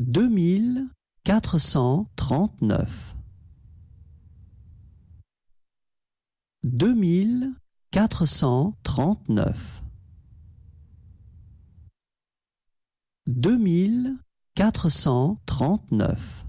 deux mille quatre cent trente-neuf. deux mille quatre cent trente-neuf. deux mille quatre cent trente-neuf.